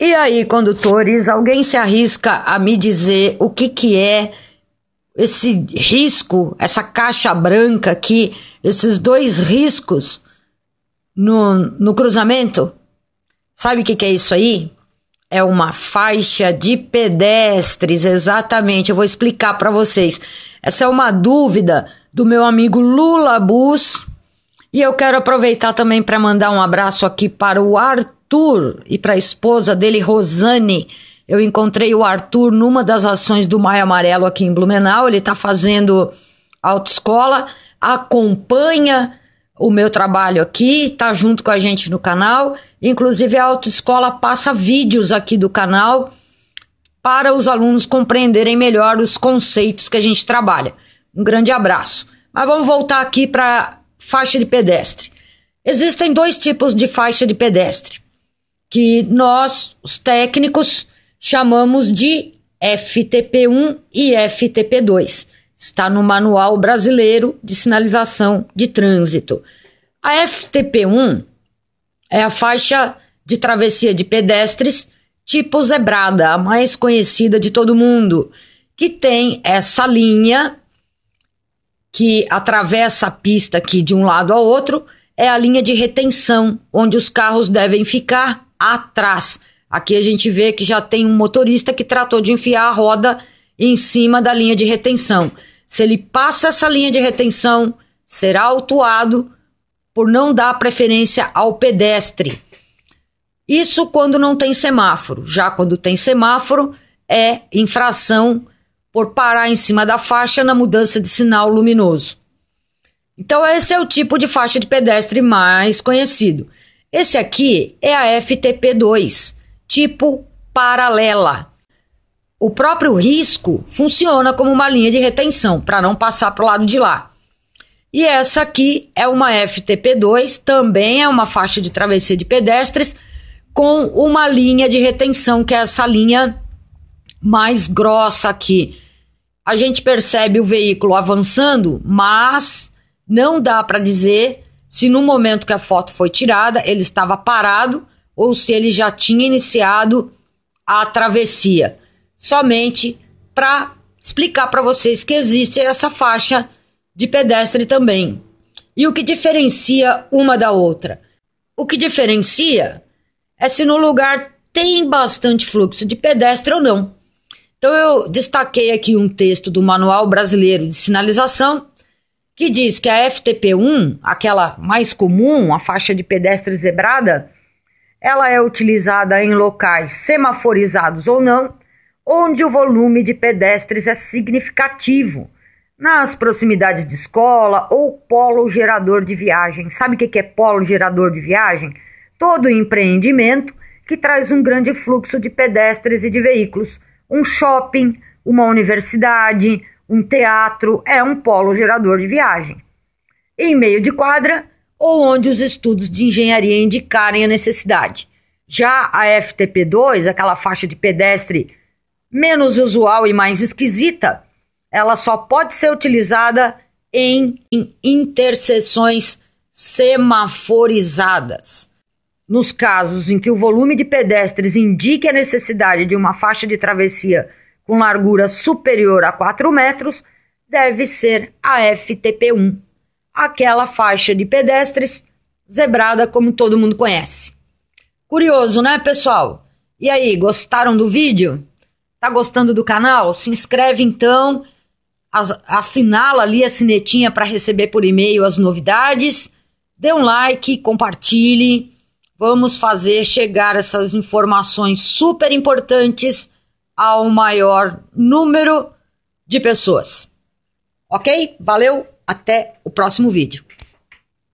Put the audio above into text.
E aí, condutores, alguém se arrisca a me dizer o que, que é esse risco, essa caixa branca aqui, esses dois riscos no, no cruzamento? Sabe o que, que é isso aí? É uma faixa de pedestres, exatamente. Eu vou explicar para vocês. Essa é uma dúvida do meu amigo Lula Bus. E eu quero aproveitar também para mandar um abraço aqui para o Arthur. Arthur e para a esposa dele, Rosane. Eu encontrei o Arthur numa das ações do Maio Amarelo aqui em Blumenau. Ele está fazendo autoescola, acompanha o meu trabalho aqui, está junto com a gente no canal. Inclusive, a autoescola passa vídeos aqui do canal para os alunos compreenderem melhor os conceitos que a gente trabalha. Um grande abraço. Mas vamos voltar aqui para faixa de pedestre. Existem dois tipos de faixa de pedestre que nós, os técnicos, chamamos de FTP1 e FTP2. Está no Manual Brasileiro de Sinalização de Trânsito. A FTP1 é a faixa de travessia de pedestres tipo zebrada, a mais conhecida de todo mundo, que tem essa linha que atravessa a pista aqui de um lado ao outro, é a linha de retenção, onde os carros devem ficar atrás. Aqui a gente vê que já tem um motorista que tratou de enfiar a roda em cima da linha de retenção. Se ele passa essa linha de retenção, será autuado por não dar preferência ao pedestre. Isso quando não tem semáforo. Já quando tem semáforo, é infração por parar em cima da faixa na mudança de sinal luminoso. Então, esse é o tipo de faixa de pedestre mais conhecido. Esse aqui é a FTP2, tipo paralela. O próprio risco funciona como uma linha de retenção para não passar para o lado de lá. E essa aqui é uma FTP2, também é uma faixa de travessia de pedestres com uma linha de retenção, que é essa linha mais grossa aqui. A gente percebe o veículo avançando, mas não dá para dizer se no momento que a foto foi tirada ele estava parado ou se ele já tinha iniciado a travessia. Somente para explicar para vocês que existe essa faixa de pedestre também. E o que diferencia uma da outra? O que diferencia é se no lugar tem bastante fluxo de pedestre ou não. Então eu destaquei aqui um texto do Manual Brasileiro de Sinalização que diz que a FTP1, aquela mais comum, a faixa de pedestre zebrada, ela é utilizada em locais semaforizados ou não, onde o volume de pedestres é significativo, nas proximidades de escola ou polo gerador de viagem. Sabe o que é polo gerador de viagem? Todo empreendimento que traz um grande fluxo de pedestres e de veículos, um shopping, uma universidade, um teatro é um polo gerador de viagem. Em meio de quadra, ou onde os estudos de engenharia indicarem a necessidade. Já a FTP2, aquela faixa de pedestre menos usual e mais esquisita, ela só pode ser utilizada em, em interseções semaforizadas. Nos casos em que o volume de pedestres indique a necessidade de uma faixa de travessia com largura superior a 4 metros deve ser a FTP1, aquela faixa de pedestres zebrada como todo mundo conhece. Curioso, né, pessoal? E aí, gostaram do vídeo? Tá gostando do canal? Se inscreve então, assinala ali a sinetinha para receber por e-mail as novidades. Dê um like, compartilhe. Vamos fazer chegar essas informações super importantes ao maior número de pessoas. Ok? Valeu, até o próximo vídeo.